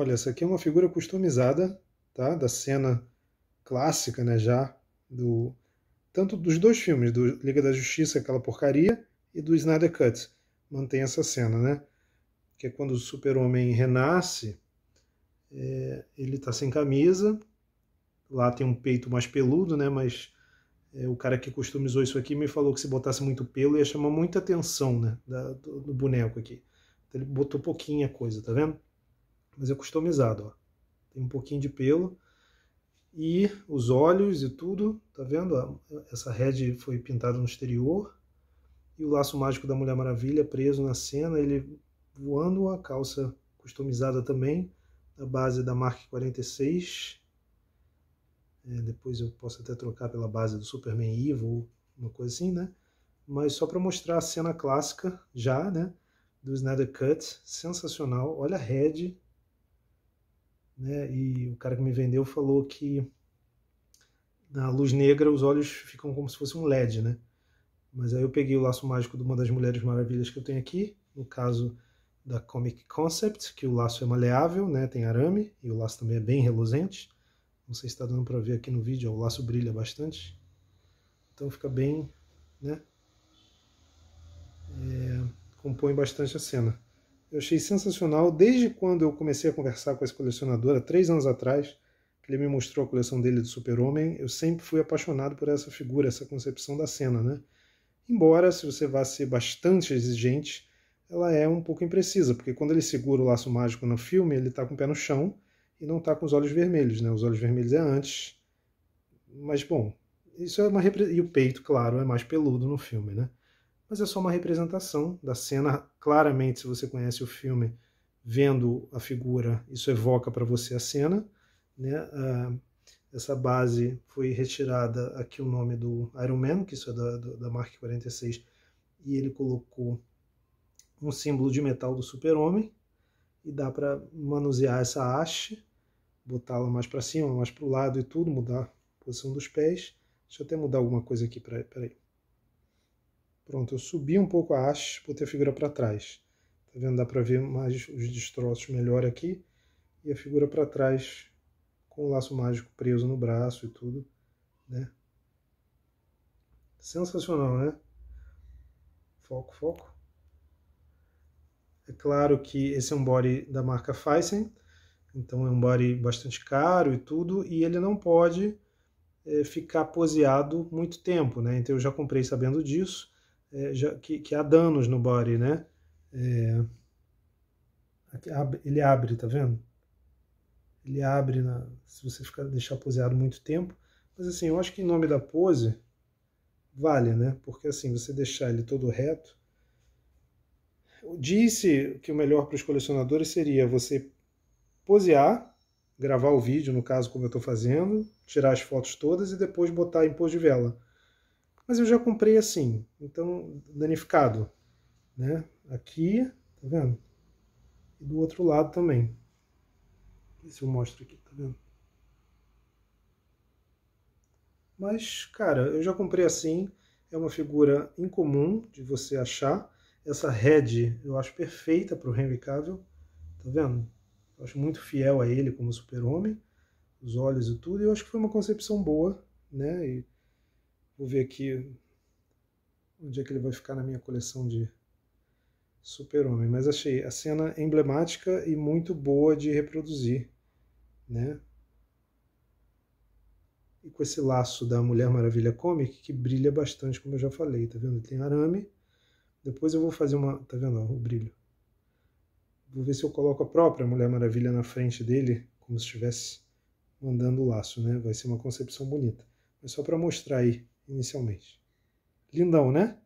Olha, essa aqui é uma figura customizada, tá? Da cena clássica, né, já do tanto dos dois filmes, do Liga da Justiça, aquela porcaria, e do Snyder Cut. Mantém essa cena, né? Que é quando o Super-Homem renasce, é, ele tá sem camisa, lá tem um peito mais peludo, né? Mas é, o cara que customizou isso aqui me falou que se botasse muito pelo ia chamar muita atenção, né? Da, do, do boneco aqui. Então ele botou pouquinha coisa, tá vendo? mas é customizado. Ó. Tem um pouquinho de pelo e os olhos e tudo, tá vendo? Essa rede foi pintada no exterior e o laço mágico da Mulher Maravilha preso na cena, ele voando, a calça customizada também, a base da Mark 46. É, depois eu posso até trocar pela base do Superman Evil, uma coisa assim, né? Mas só para mostrar a cena clássica já, né? Do Snyder Cut, sensacional. Olha a Red, né? E o cara que me vendeu falou que na luz negra os olhos ficam como se fosse um LED, né? Mas aí eu peguei o laço mágico de uma das Mulheres Maravilhas que eu tenho aqui, no caso da Comic Concept, que o laço é maleável, né? Tem arame e o laço também é bem reluzente. Não sei se está dando para ver aqui no vídeo, ó, o laço brilha bastante. Então fica bem, né? É, compõe bastante a cena. Eu achei sensacional desde quando eu comecei a conversar com esse colecionador, há três anos atrás, que ele me mostrou a coleção dele de Super-Homem. Eu sempre fui apaixonado por essa figura, essa concepção da cena, né? Embora, se você vá ser bastante exigente, ela é um pouco imprecisa, porque quando ele segura o laço mágico no filme, ele está com o pé no chão e não está com os olhos vermelhos, né? Os olhos vermelhos é antes. Mas, bom, isso é uma... Repre... E o peito, claro, é mais peludo no filme, né? mas é só uma representação da cena. Claramente, se você conhece o filme, vendo a figura, isso evoca para você a cena. Né? Ah, essa base foi retirada aqui o nome do Iron Man, que isso é da, da Mark 46, e ele colocou um símbolo de metal do Super-Homem e dá para manusear essa haste, botá-la mais para cima, mais para o lado e tudo, mudar a posição dos pés. Deixa eu até mudar alguma coisa aqui, para peraí. Pronto, eu subi um pouco a haste, botei a figura para trás. Tá vendo? Dá para ver mais os destroços melhor aqui. E a figura para trás com o laço mágico preso no braço e tudo, né? Sensacional, né? Foco, foco. É claro que esse é um body da marca Faisen, então é um body bastante caro e tudo, e ele não pode é, ficar poseado muito tempo, né? Então eu já comprei sabendo disso, é, já, que, que, há danos no body, né? É, ele abre, tá vendo? Ele abre na, se você ficar deixar poseado muito tempo. Mas assim, eu acho que em nome da pose vale, né? Porque assim, você deixar ele todo reto. Disse que o melhor para os colecionadores seria você posear, gravar o vídeo, no caso como eu estou fazendo, tirar as fotos todas e depois botar em pose de vela mas eu já comprei assim, então danificado, né? Aqui, tá vendo? E do outro lado também. Isso eu mostro aqui, tá vendo? Mas, cara, eu já comprei assim, é uma figura incomum de você achar. Essa head eu acho perfeita para o Henry Cavill, tá vendo? Eu acho muito fiel a ele como super-homem, os olhos e tudo, e eu acho que foi uma concepção boa, né? E Vou ver aqui onde é que ele vai ficar na minha coleção de Super-Homem. Mas achei a cena emblemática e muito boa de reproduzir, né? E com esse laço da Mulher Maravilha Comic, que brilha bastante, como eu já falei, tá vendo? Tem arame. Depois eu vou fazer uma... tá vendo? o brilho. Vou ver se eu coloco a própria Mulher Maravilha na frente dele, como se estivesse mandando o laço, né? Vai ser uma concepção bonita. Mas só para mostrar aí inicialmente. Lindão, né?